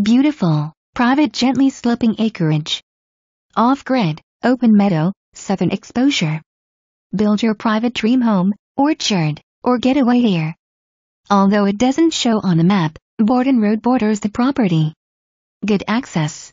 Beautiful, private gently sloping acreage. Off-grid, open meadow, southern exposure. Build your private dream home, orchard, or getaway here. Although it doesn't show on the map, Borden Road borders the property. Good access,